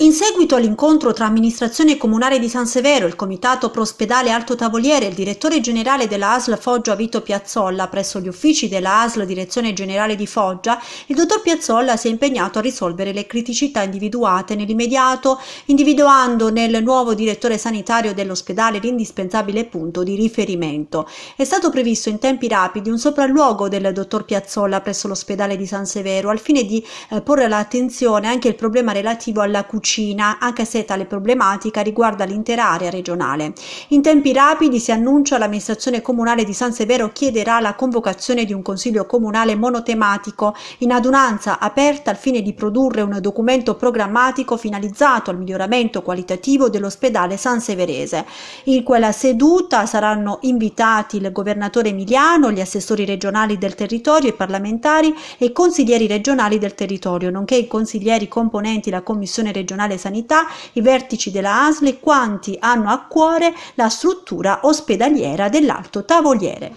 In seguito all'incontro tra amministrazione comunale di San Severo, il comitato prospedale Alto Tavoliere e il direttore generale della ASL Foggia Vito Piazzolla presso gli uffici della ASL Direzione Generale di Foggia, il dottor Piazzolla si è impegnato a risolvere le criticità individuate nell'immediato, individuando nel nuovo direttore sanitario dell'ospedale l'indispensabile punto di riferimento. È stato previsto in tempi rapidi un sopralluogo del dottor Piazzolla presso l'ospedale di San Severo al fine di eh, porre all'attenzione anche il problema relativo alla cucina cucina, anche se tale problematica riguarda l'intera area regionale. In tempi rapidi si annuncia l'amministrazione comunale di San Severo chiederà la convocazione di un consiglio comunale monotematico in adunanza aperta al fine di produrre un documento programmatico finalizzato al miglioramento qualitativo dell'ospedale San Severese. In quella seduta saranno invitati il governatore Emiliano, gli assessori regionali del territorio, i parlamentari e consiglieri regionali del territorio, nonché i consiglieri componenti la commissione regionale regionale sanità, i vertici della ASL e quanti hanno a cuore la struttura ospedaliera dell'Alto Tavoliere.